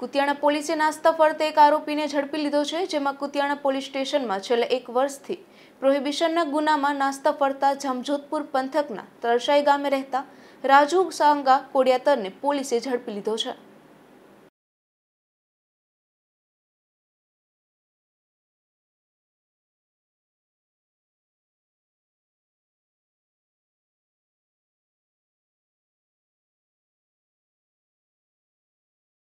કુતિયાણા પોલીસે નાસ્તા ફરતે એક આરોપીને ઝડપી લીધો છે જેમાં કુતિયાણા પોલીસ સ્ટેશનમાં છેલ્લા એક વર્ષથી પ્રોહિબિશનના ગુનામાં નાસ્તા ફરતા જામજોધપુર પંથકના તરસાઈ ગામે રહેતા રાજુ સાંગા કોડિયાતરને પોલીસે ઝડપી લીધો છે